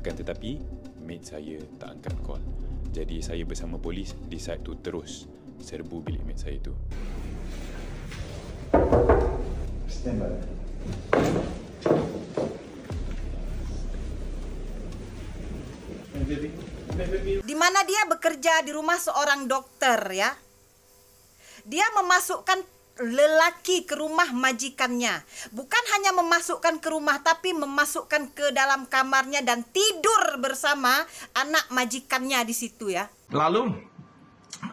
Akan tetapi, mate saya tak angkat call. Jadi saya bersama polis di decide to terus serbu bilik mate saya tu. Stand Di mana dia bekerja di rumah seorang doktor ya. Dia memasukkan lelaki ke rumah majikannya. Bukan hanya memasukkan ke rumah tapi memasukkan ke dalam kamarnya dan tidur bersama anak majikannya di situ ya. Lalu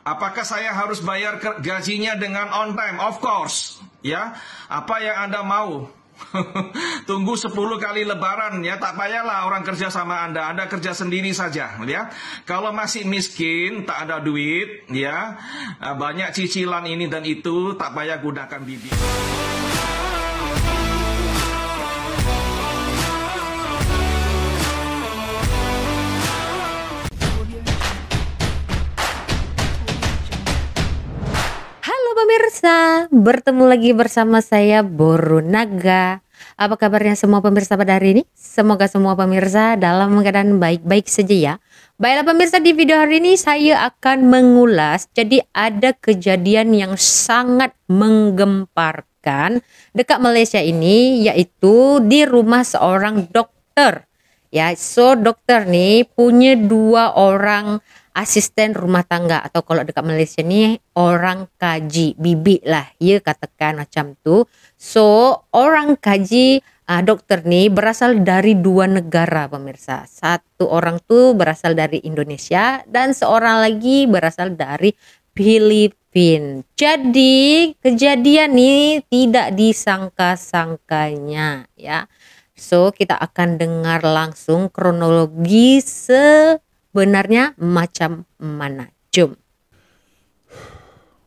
apakah saya harus bayar gajinya dengan on time? Of course, ya. Apa yang Anda mau? Tunggu 10 kali lebaran ya, tak payahlah orang kerja sama Anda, Anda kerja sendiri saja ya. Kalau masih miskin, tak ada duit ya, banyak cicilan ini dan itu, tak payah gunakan bibir. bertemu lagi bersama saya Boru Naga. Apa kabarnya semua pemirsa pada hari ini? Semoga semua pemirsa dalam keadaan baik-baik saja ya. Baiklah pemirsa di video hari ini saya akan mengulas jadi ada kejadian yang sangat menggemparkan dekat Malaysia ini yaitu di rumah seorang dokter. Ya, so dokter nih punya dua orang asisten rumah tangga atau kalau dekat Malaysia ni orang kaji bibi lah ya katakan macam tu so orang kaji uh, ah, dokter ni berasal dari dua negara pemirsa satu orang tu berasal dari Indonesia dan seorang lagi berasal dari Filipina. jadi kejadian ni tidak disangka-sangkanya ya so kita akan dengar langsung kronologi se sebenarnya macam mana? Jom.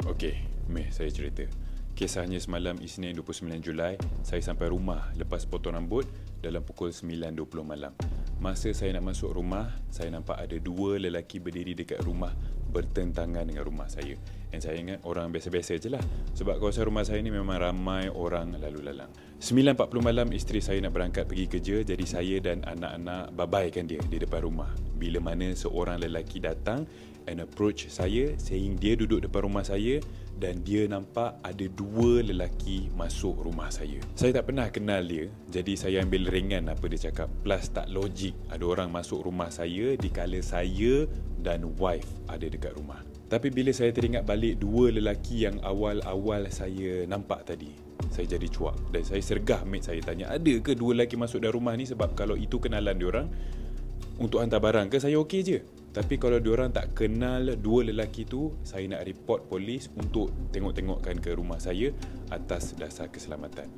Okey, meh saya cerita. Kisahnya semalam Isnin 29 Julai, saya sampai rumah lepas potong rambut dalam pukul 9.20 malam. Masa saya nak masuk rumah, saya nampak ada dua lelaki berdiri dekat rumah bertentangan dengan rumah saya. Dan saya ingat orang biasa-biasa je lah Sebab kawasan rumah saya ni memang ramai orang lalu lalang 9.40 malam isteri saya nak berangkat pergi kerja Jadi saya dan anak-anak babaikan dia di depan rumah Bila mana seorang lelaki datang And approach saya Saying dia duduk depan rumah saya Dan dia nampak ada dua lelaki masuk rumah saya Saya tak pernah kenal dia Jadi saya ambil ringan apa dia cakap Plus tak logik ada orang masuk rumah saya Dikala saya dan wife ada dekat rumah tapi bila saya teringat balik dua lelaki yang awal-awal saya nampak tadi, saya jadi cuak dan saya sergah mate saya tanya, ada ke dua lelaki masuk dalam rumah ni sebab kalau itu kenalan dia orang untuk hantar barang ke saya okey je. Tapi kalau dia orang tak kenal dua lelaki tu, saya nak report polis untuk tengok-tengokkan ke rumah saya atas dasar keselamatan.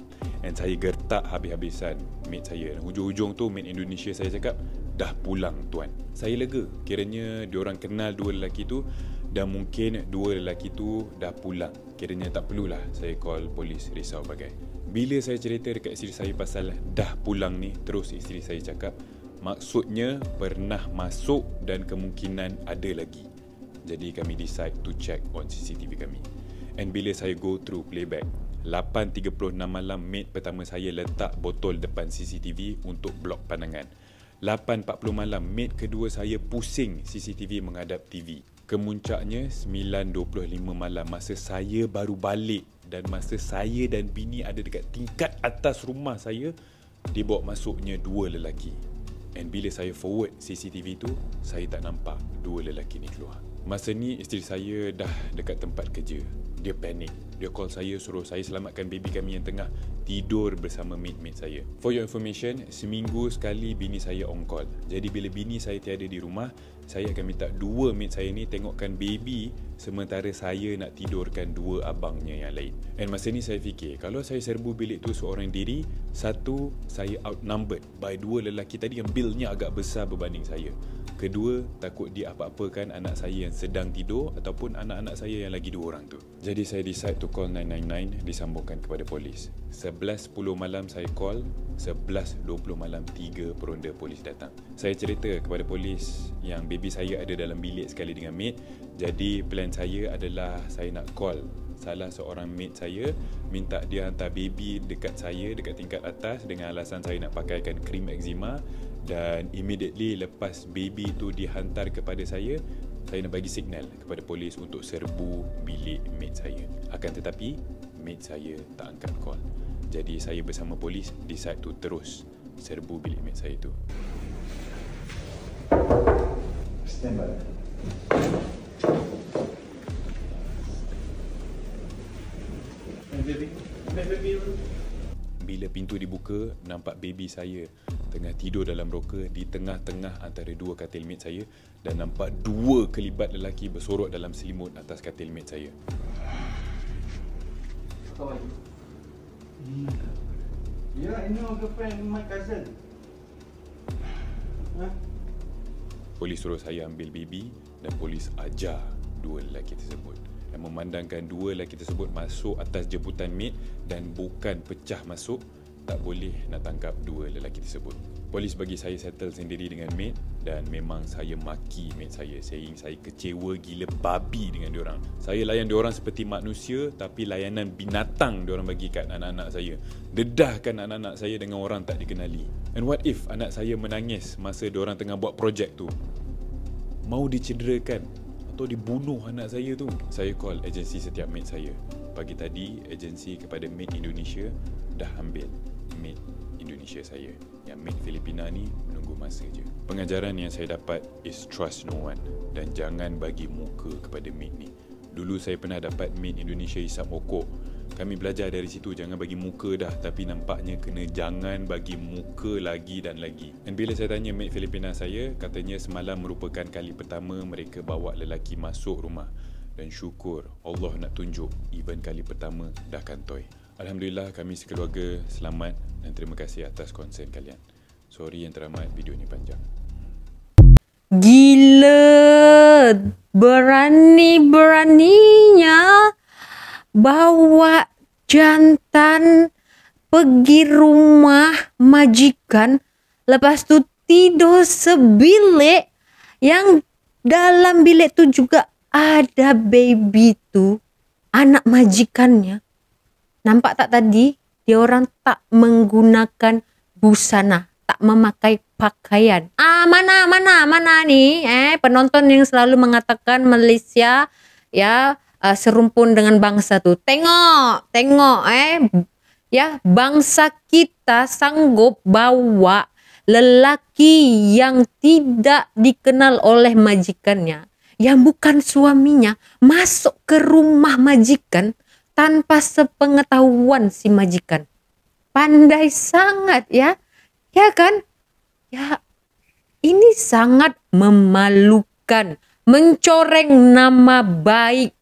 And saya gertak habis-habisan mate saya. Dan hujung-hujung tu mate Indonesia saya cakap, dah pulang tuan. Saya lega, kiranya diorang kenal dua lelaki tu, dan mungkin dua lelaki tu dah pulang. Kiranya tak perlulah saya call polis risau bagai. Bila saya cerita dekat isteri saya pasal dah pulang ni, terus isteri saya cakap, maksudnya pernah masuk dan kemungkinan ada lagi. Jadi kami decide to check on CCTV kami. And bila saya go through playback, 8.36 malam mate pertama saya letak botol depan CCTV untuk blok pandangan. 8.40 malam mate kedua saya pusing CCTV menghadap TV kemuncaknya 9.25 malam masa saya baru balik dan masa saya dan bini ada dekat tingkat atas rumah saya dia bawa masuknya dua lelaki and bila saya forward CCTV tu saya tak nampak dua lelaki ni keluar Masa ni isteri saya dah dekat tempat kerja. Dia panik. Dia call saya suruh saya selamatkan baby kami yang tengah tidur bersama mate-mate saya. For your information, seminggu sekali bini saya on call. Jadi bila bini saya tiada di rumah, saya akan minta dua mate saya ni tengokkan baby sementara saya nak tidurkan dua abangnya yang lain. And masa ni saya fikir, kalau saya serbu bilik tu seorang diri, satu, saya outnumbered by dua lelaki tadi yang bilnya agak besar berbanding saya. Kedua, takut dia apa-apakan anak saya yang sedang tidur ataupun anak-anak saya yang lagi dua orang tu. Jadi saya decide to call 999 disambungkan kepada polis. 11.10 malam saya call, 11.20 malam tiga peronda polis datang. Saya cerita kepada polis yang baby saya ada dalam bilik sekali dengan maid. Jadi plan saya adalah saya nak call salah seorang maid saya minta dia hantar baby dekat saya dekat tingkat atas dengan alasan saya nak pakaikan krim eczema dan immediately lepas baby tu dihantar kepada saya saya nak bagi signal kepada polis untuk serbu bilik mate saya akan tetapi mate saya tak angkat call jadi saya bersama polis decide to terus serbu bilik mate saya tu stand by bila pintu dibuka nampak baby saya tengah tidur dalam roka di tengah-tengah antara dua katil mate saya dan nampak dua kelibat lelaki bersorot dalam selimut atas katil mate saya. Kau baju. Hmm. Ya, ini girlfriend my cousin. Ha? Polis suruh saya ambil bibi dan polis ajar dua lelaki tersebut dan memandangkan dua lelaki tersebut masuk atas jemputan mate dan bukan pecah masuk, tak boleh nak tangkap dua lelaki tersebut. Polis bagi saya settle sendiri dengan mate dan memang saya maki mate saya Saya ingin saya kecewa gila babi dengan orang. Saya layan orang seperti manusia tapi layanan binatang orang bagi kat anak-anak saya. Dedahkan anak-anak saya dengan orang tak dikenali. And what if anak saya menangis masa orang tengah buat projek tu? Mau dicederakan atau dibunuh anak saya tu? Saya call agensi setiap mate saya. Pagi tadi, agensi kepada Mate Indonesia dah ambil mid Indonesia saya yang mid Filipina ni menunggu masa je. Pengajaran yang saya dapat is trust no one dan jangan bagi muka kepada mid ni. Dulu saya pernah dapat mid Indonesia isap rokok. Kami belajar dari situ jangan bagi muka dah tapi nampaknya kena jangan bagi muka lagi dan lagi. Dan bila saya tanya mid Filipina saya, katanya semalam merupakan kali pertama mereka bawa lelaki masuk rumah. Dan syukur Allah nak tunjuk even kali pertama dah kantoi. Alhamdulillah kami sekeluarga selamat dan terima kasih atas konsen kalian. Sorry yang teramat video ni panjang. Gila! Berani-beraninya bawa jantan pergi rumah majikan lepas tu tidur sebilik yang dalam bilik tu juga ada baby tu anak majikannya. nampak tak tadi dia orang tak menggunakan busana tak memakai pakaian ah mana mana mana nih eh penonton yang selalu mengatakan Malaysia ya uh, serumpun dengan bangsa tuh tengok tengok eh ya bangsa kita sanggup bawa lelaki yang tidak dikenal oleh majikannya yang bukan suaminya masuk ke rumah majikan tanpa sepengetahuan si majikan. Pandai sangat ya. Ya kan? Ya ini sangat memalukan, mencoreng nama baik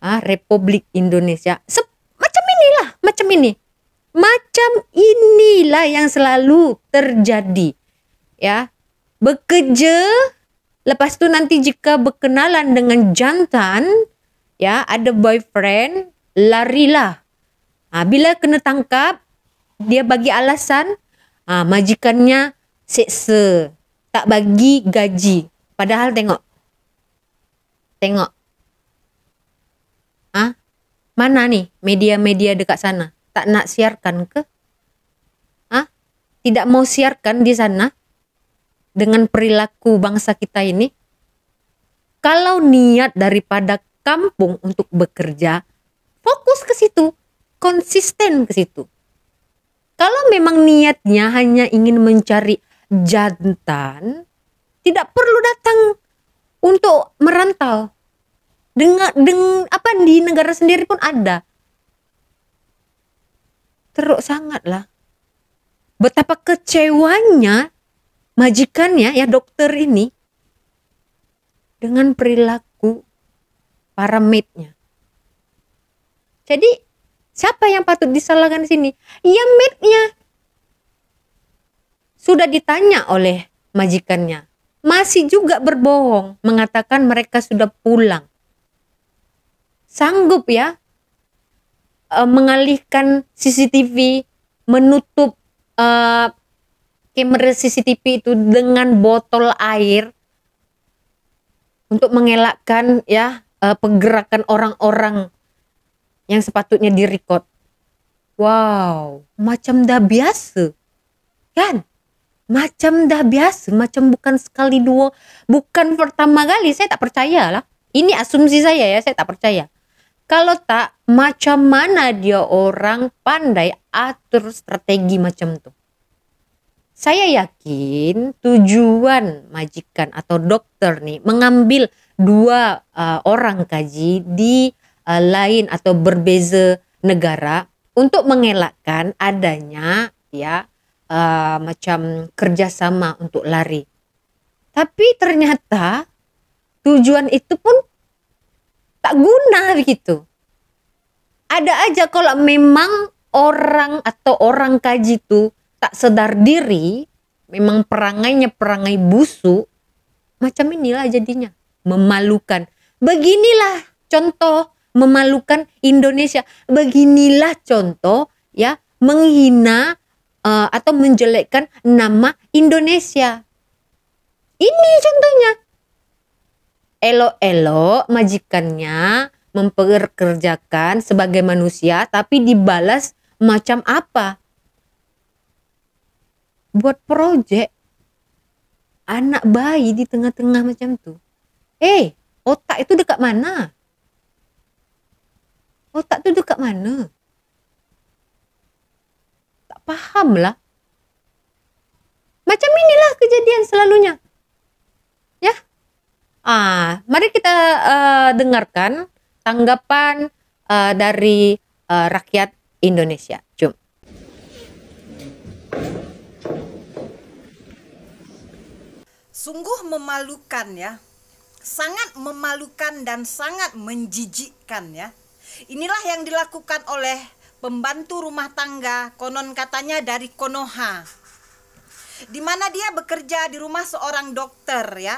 ah, Republik Indonesia. Se macam inilah, macam ini. Macam inilah yang selalu terjadi. Ya. Bekerja lepas tu nanti jika berkenalan dengan jantan ya ada boyfriend larilah. Ha, ah, bila kena tangkap, dia bagi alasan ha, ah, majikannya seksa, tak bagi gaji. Padahal tengok. Tengok. Ah, mana ni media-media dekat sana? Tak nak siarkan ke? Ah, tidak mau siarkan di sana dengan perilaku bangsa kita ini? Kalau niat daripada kampung untuk bekerja, fokus ke situ, konsisten ke situ. Kalau memang niatnya hanya ingin mencari jantan, tidak perlu datang untuk merantau. Dengan deng apa di negara sendiri pun ada. Teruk sangatlah. Betapa kecewanya majikannya ya dokter ini dengan perilaku para maidnya. Jadi siapa yang patut disalahkan di sini? Ya Sudah ditanya oleh majikannya. Masih juga berbohong mengatakan mereka sudah pulang. Sanggup ya eh, mengalihkan CCTV, menutup e, kamera CCTV itu dengan botol air untuk mengelakkan ya e, pergerakan orang-orang yang sepatutnya direkod. Wow, macam dah biasa. Kan? Macam dah biasa, macam bukan sekali dua, bukan pertama kali. Saya tak percaya lah. Ini asumsi saya ya, saya tak percaya. Kalau tak, macam mana dia orang pandai atur strategi macam tu? Saya yakin tujuan majikan atau dokter nih mengambil dua uh, orang kaji di uh, lain atau berbeza negara untuk mengelakkan adanya ya uh, macam kerjasama untuk lari. Tapi ternyata tujuan itu pun tak guna begitu. Ada aja kalau memang orang atau orang kaji itu tak sedar diri, memang perangainya perangai busuk, macam inilah jadinya memalukan. Beginilah contoh memalukan Indonesia. Beginilah contoh ya menghina uh, atau menjelekkan nama Indonesia. Ini contohnya. Elo-elo majikannya memperkerjakan sebagai manusia tapi dibalas macam apa? Buat proyek anak bayi di tengah-tengah macam tuh. Eh, hey, otak itu dekat mana? Otak oh, tu dekat mana? Tak faham lah. Macam inilah kejadian selalunya. Ya. Ah, mari kita uh, dengarkan tanggapan uh, dari uh, rakyat Indonesia. Jom. Sungguh memalukan ya. Sangat memalukan dan sangat menjijikkan ya. Inilah yang dilakukan oleh pembantu rumah tangga, konon katanya dari Konoha. Di mana dia bekerja di rumah seorang dokter ya.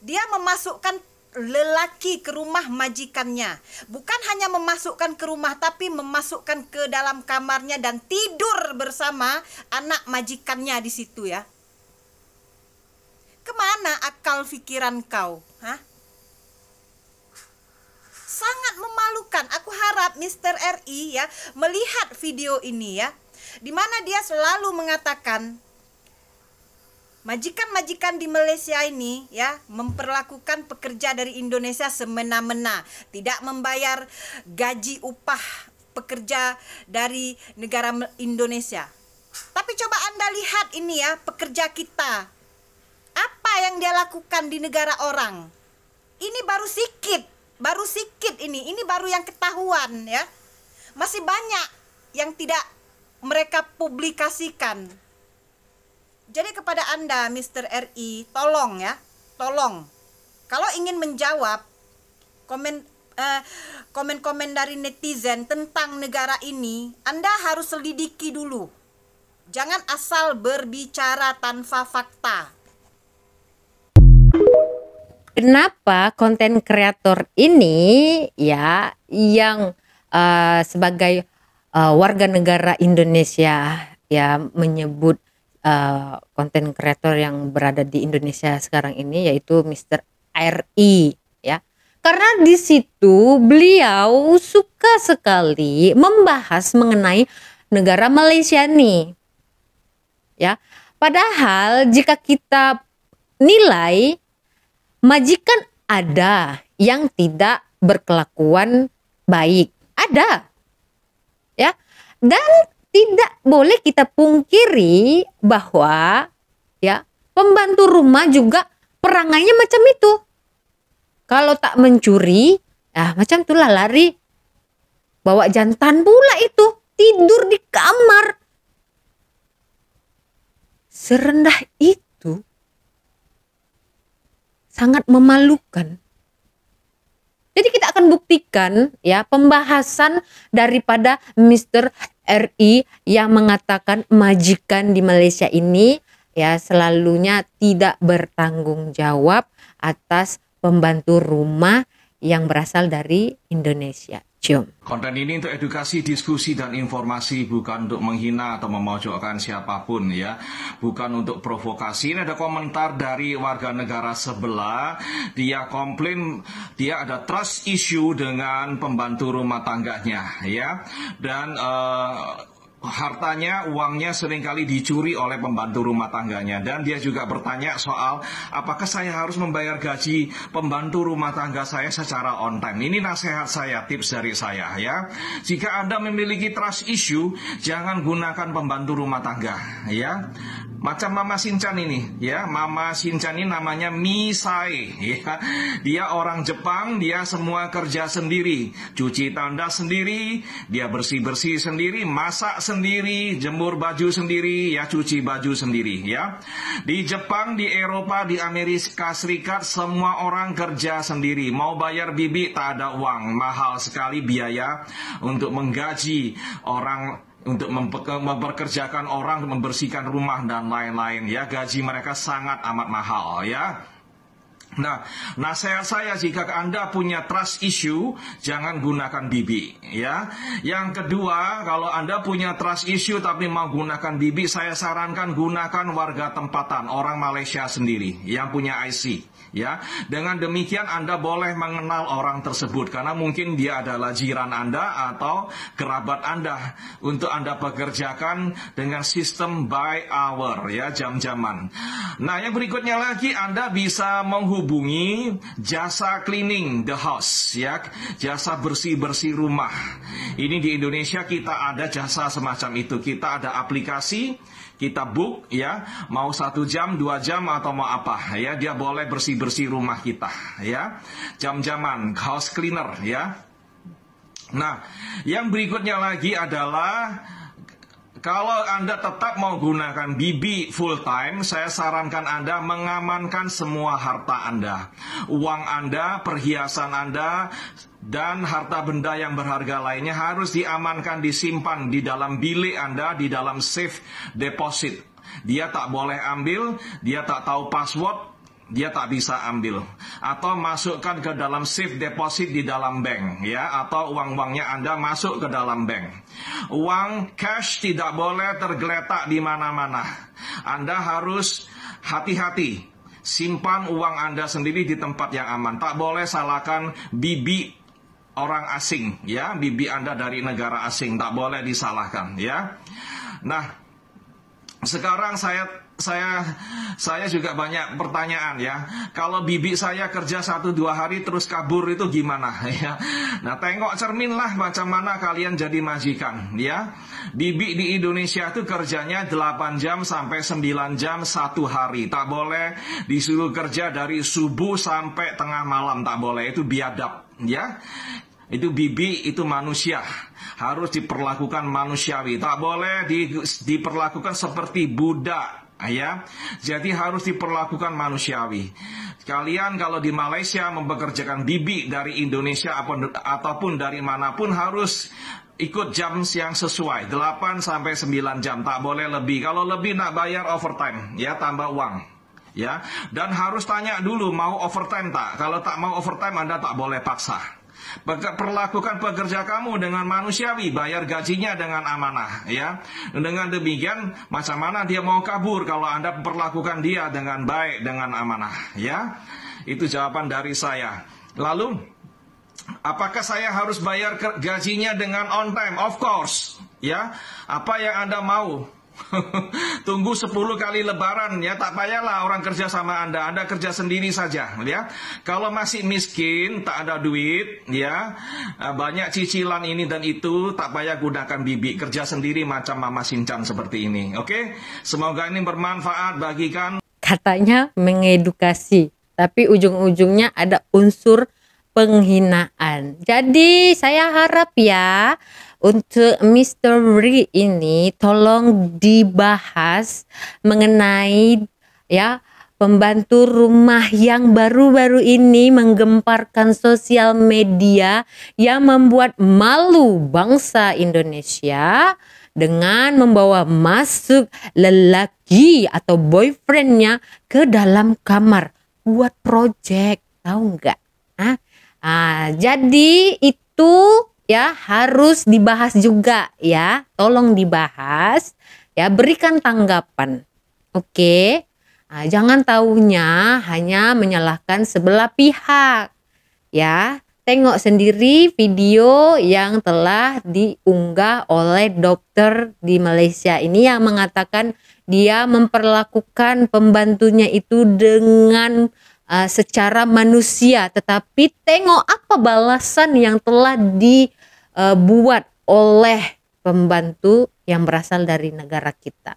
Dia memasukkan lelaki ke rumah majikannya. Bukan hanya memasukkan ke rumah tapi memasukkan ke dalam kamarnya dan tidur bersama anak majikannya di situ ya. Kemana akal pikiran kau? Hah? masukan. Aku harap Mr. RI ya melihat video ini ya. Di mana dia selalu mengatakan majikan-majikan di Malaysia ini ya memperlakukan pekerja dari Indonesia semena-mena, tidak membayar gaji upah pekerja dari negara Indonesia. Tapi coba Anda lihat ini ya, pekerja kita. Apa yang dia lakukan di negara orang? Ini baru sikit baru sikit ini ini baru yang ketahuan ya masih banyak yang tidak mereka publikasikan jadi kepada anda Mr. RI tolong ya tolong kalau ingin menjawab komen eh, komen-komen dari netizen tentang negara ini anda harus selidiki dulu jangan asal berbicara tanpa fakta kenapa konten kreator ini ya yang uh, sebagai uh, warga negara Indonesia ya menyebut eh, konten uh, kreator yang berada di Indonesia sekarang ini yaitu Mr. RI ya. Karena di situ beliau suka sekali membahas mengenai negara Malaysia nih. Ya. Padahal jika kita nilai majikan ada yang tidak berkelakuan baik. Ada. Ya. Dan tidak boleh kita pungkiri bahwa ya, pembantu rumah juga perangannya macam itu. Kalau tak mencuri, ah macam itulah lari bawa jantan pula itu tidur di kamar serendah itu sangat memalukan. Jadi kita akan buktikan ya pembahasan daripada Mr. RI yang mengatakan majikan di Malaysia ini ya selalunya tidak bertanggung jawab atas pembantu rumah yang berasal dari Indonesia. Konten ini untuk edukasi, diskusi, dan informasi, bukan untuk menghina atau memojokkan siapapun ya. Bukan untuk provokasi. Ini ada komentar dari warga negara sebelah. Dia komplain, dia ada trust issue dengan pembantu rumah tangganya ya. Dan uh, hartanya, uangnya seringkali dicuri oleh pembantu rumah tangganya. Dan dia juga bertanya soal apakah saya harus membayar gaji pembantu rumah tangga saya secara on time. Ini nasihat saya, tips dari saya ya. Jika Anda memiliki trust issue, jangan gunakan pembantu rumah tangga ya. Macam Mama Shinchan ini, ya. Mama Shinchan ini namanya Misai, ya. Dia orang Jepang, dia semua kerja sendiri. Cuci tanda sendiri, dia bersih-bersih sendiri, masak sendiri, jemur baju sendiri, ya, cuci baju sendiri, ya. Di Jepang, di Eropa, di Amerika Serikat semua orang kerja sendiri. Mau bayar bibi tak ada uang, mahal sekali biaya untuk menggaji orang untuk memperkerjakan orang, membersihkan rumah dan lain-lain ya. Gaji mereka sangat amat mahal ya. Nah, nasihat saya jika Anda punya trust issue, jangan gunakan bibi, ya. Yang kedua, kalau Anda punya trust issue tapi mau gunakan bibi, saya sarankan gunakan warga tempatan, orang Malaysia sendiri yang punya IC ya. Dengan demikian Anda boleh mengenal orang tersebut karena mungkin dia adalah jiran Anda atau kerabat Anda untuk Anda pekerjakan dengan sistem by hour ya, jam-jaman. Nah, yang berikutnya lagi Anda bisa menghubungi jasa cleaning the house ya, jasa bersih-bersih rumah. Ini di Indonesia kita ada jasa semacam itu. Kita ada aplikasi kita book ya mau satu jam dua jam atau mau apa ya dia boleh bersih bersih rumah kita ya jam jaman house cleaner ya nah yang berikutnya lagi adalah kalau Anda tetap mau gunakan bibi full time, saya sarankan Anda mengamankan semua harta Anda. Uang Anda, perhiasan Anda, dan harta benda yang berharga lainnya harus diamankan, disimpan di dalam bilik Anda, di dalam safe deposit. Dia tak boleh ambil, dia tak tahu password, dia tak bisa ambil atau masukkan ke dalam safe deposit di dalam bank ya atau uang-uangnya Anda masuk ke dalam bank. Uang cash tidak boleh tergeletak di mana-mana. Anda harus hati-hati simpan uang Anda sendiri di tempat yang aman. Tak boleh salahkan bibi orang asing ya bibi Anda dari negara asing tak boleh disalahkan ya nah sekarang saya saya saya juga banyak pertanyaan ya. Kalau bibi saya kerja satu dua hari terus kabur itu gimana ya? Nah tengok cerminlah macam mana kalian jadi majikan ya. Bibi di Indonesia itu kerjanya 8 jam sampai 9 jam satu hari. Tak boleh disuruh kerja dari subuh sampai tengah malam tak boleh itu biadab ya. Itu bibi itu manusia harus diperlakukan manusiawi. Tak boleh di, diperlakukan seperti budak ya. Jadi harus diperlakukan manusiawi. Kalian kalau di Malaysia mempekerjakan bibi dari Indonesia ataupun dari manapun harus ikut jam yang sesuai 8 sampai 9 jam tak boleh lebih kalau lebih nak bayar overtime ya tambah uang ya dan harus tanya dulu mau overtime tak kalau tak mau overtime Anda tak boleh paksa Perlakukan pekerja kamu dengan manusiawi, bayar gajinya dengan amanah, ya. Dengan demikian, macam mana dia mau kabur kalau Anda perlakukan dia dengan baik, dengan amanah, ya. Itu jawaban dari saya. Lalu, apakah saya harus bayar gajinya dengan on time? Of course, ya. Apa yang Anda mau? Tunggu 10 kali lebaran ya tak payahlah orang kerja sama Anda, Anda kerja sendiri saja ya. Kalau masih miskin, tak ada duit ya, eh, banyak cicilan ini dan itu, tak payah gunakan bibi, kerja sendiri macam Mama Sincan seperti ini. Oke? Semoga ini bermanfaat bagikan katanya mengedukasi, tapi ujung-ujungnya ada unsur penghinaan. Jadi saya harap ya untuk misteri ini tolong dibahas mengenai ya pembantu rumah yang baru-baru ini menggemparkan sosial media yang membuat malu bangsa Indonesia dengan membawa masuk lelaki atau boyfriendnya ke dalam kamar buat project tahu nggak? Ah, jadi itu ya harus dibahas juga ya. Tolong dibahas ya, berikan tanggapan. Oke. Nah, jangan tahunya hanya menyalahkan sebelah pihak. Ya, tengok sendiri video yang telah diunggah oleh dokter di Malaysia ini yang mengatakan dia memperlakukan pembantunya itu dengan uh, secara manusia tetapi tengok apa balasan yang telah di uh, buat oleh pembantu yang berasal dari negara kita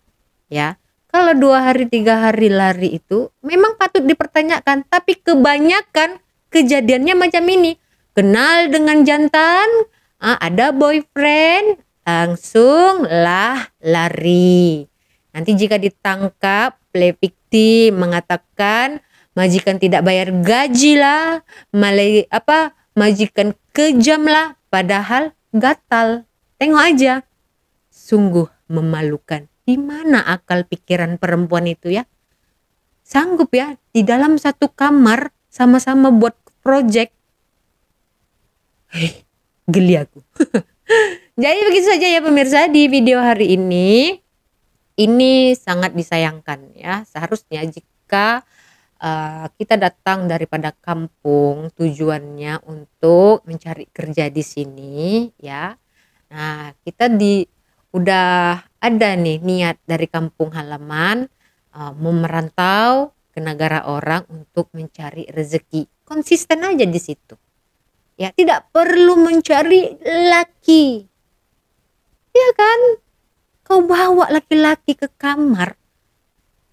ya kalau dua hari tiga hari lari itu memang patut dipertanyakan tapi kebanyakan kejadiannya macam ini kenal dengan jantan uh, ada boyfriend langsung lah lari nanti jika ditangkap play victim mengatakan majikan tidak bayar gaji lah malai apa majikan kejam lah Padahal gatal. Tengok aja. Sungguh memalukan. Di mana akal pikiran perempuan itu ya? Sanggup ya di dalam satu kamar sama-sama buat project. Hei, geli aku. Jadi begitu saja ya pemirsa di video hari ini. Ini sangat disayangkan ya. Seharusnya jika Eh, kita datang daripada kampung tujuannya untuk mencari kerja di sini ya nah kita di udah ada nih niat dari kampung halaman uh, eh, memerantau ke negara orang untuk mencari rezeki konsisten aja di situ ya tidak perlu mencari laki ya kan kau bawa laki-laki ke kamar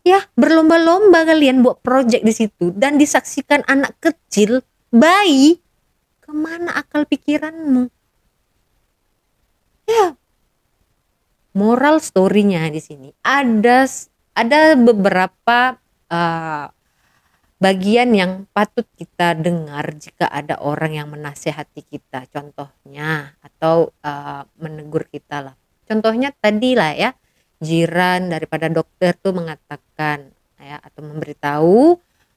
ya berlomba-lomba kalian buat project di situ dan disaksikan anak kecil bayi kemana akal pikiranmu ya moral storynya di sini ada ada beberapa uh, bagian yang patut kita dengar jika ada orang yang menasehati kita contohnya atau uh, menegur kita lah contohnya tadi lah ya jiran daripada dokter tuh mengatakan ya atau memberitahu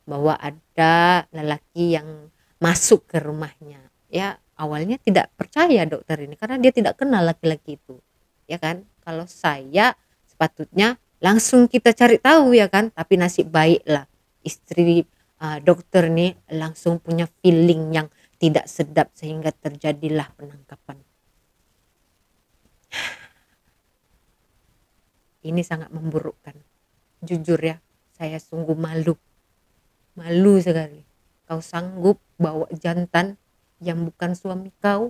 bahwa ada lelaki yang masuk ke rumahnya ya awalnya tidak percaya dokter ini karena dia tidak kenal laki-laki itu ya kan kalau saya sepatutnya langsung kita cari tahu ya kan tapi nasib baiklah istri uh, dokter nih langsung punya feeling yang tidak sedap sehingga terjadilah penangkapan ini sangat memburukkan. Jujur ya, saya sungguh malu. Malu sekali. Kau sanggup bawa jantan yang bukan suami kau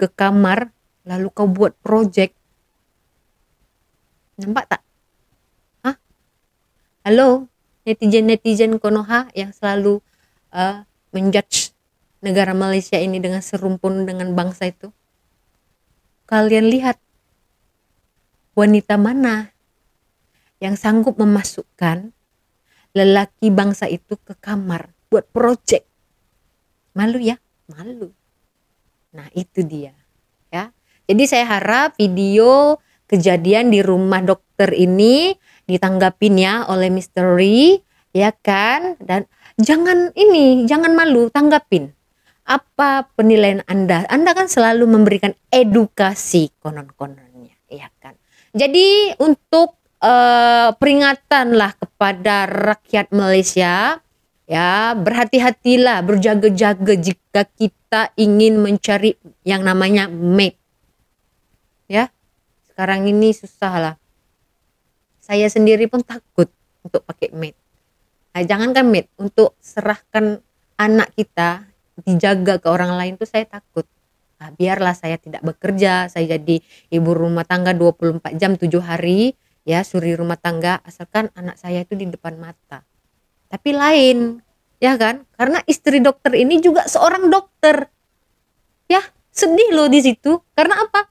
ke kamar lalu kau buat project. Nampak tak? Hah? Halo, netizen-netizen Konoha yang selalu uh, menjudge negara Malaysia ini dengan serumpun dengan bangsa itu. Kalian lihat wanita mana yang sanggup memasukkan lelaki bangsa itu ke kamar buat project. Malu ya, malu. Nah, itu dia. Ya. Jadi saya harap video kejadian di rumah dokter ini ditanggapin ya oleh misteri, ya kan? Dan jangan ini, jangan malu, tanggapin. Apa penilaian Anda? Anda kan selalu memberikan edukasi konon-kononnya, ya kan? Jadi untuk uh, eh, peringatanlah kepada rakyat Malaysia ya berhati-hatilah berjaga-jaga jika kita ingin mencari yang namanya mate ya sekarang ini susah lah saya sendiri pun takut untuk pakai mate nah, kan mate untuk serahkan anak kita dijaga ke orang lain tuh saya takut Nah, biarlah saya tidak bekerja saya jadi ibu rumah tangga 24 jam 7 hari ya suri rumah tangga asalkan anak saya itu di depan mata tapi lain ya kan karena istri dokter ini juga seorang dokter ya sedih loh di situ karena apa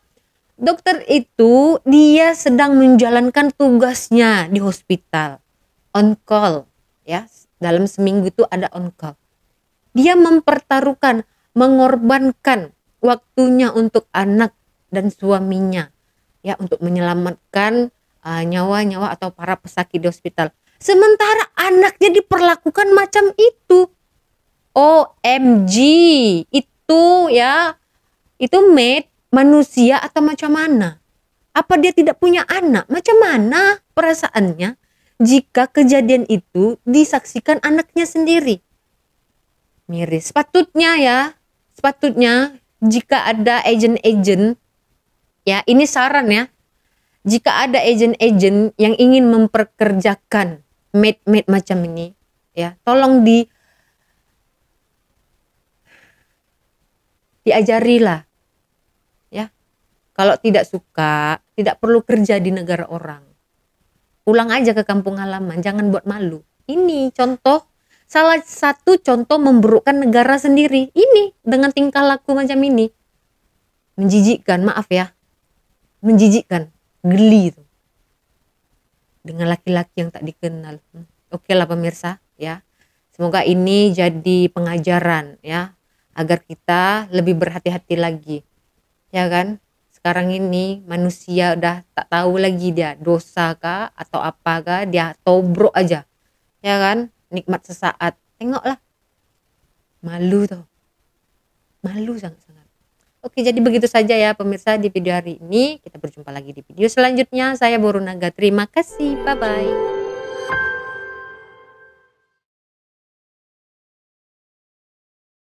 dokter itu dia sedang menjalankan tugasnya di hospital on call ya dalam seminggu itu ada on call dia mempertaruhkan mengorbankan waktunya untuk anak dan suaminya ya untuk menyelamatkan uh, nyawa-nyawa uh, atau para pesakit di hospital. Sementara anaknya diperlakukan macam itu. OMG, itu ya itu made manusia atau macam mana? Apa dia tidak punya anak? Macam mana perasaannya jika kejadian itu disaksikan anaknya sendiri? Miris. Sepatutnya ya, sepatutnya jika ada agent-agent ya ini saran ya jika ada agent-agent yang ingin memperkerjakan mate-mate macam ini ya tolong di diajarilah ya kalau tidak suka tidak perlu kerja di negara orang pulang aja ke kampung halaman jangan buat malu ini contoh salah satu contoh memburukkan negara sendiri ini dengan tingkah laku macam ini menjijikkan maaf ya menjijikkan geli itu dengan laki-laki yang tak dikenal oke lah pemirsa ya semoga ini jadi pengajaran ya agar kita lebih berhati-hati lagi ya kan sekarang ini manusia udah tak tahu lagi dia dosa kah atau apakah dia tobrok aja ya kan nikmat sesaat tengoklah malu tuh malu sangat-sangat oke jadi begitu saja ya pemirsa di video hari ini kita berjumpa lagi di video selanjutnya saya Borunaga terima kasih bye bye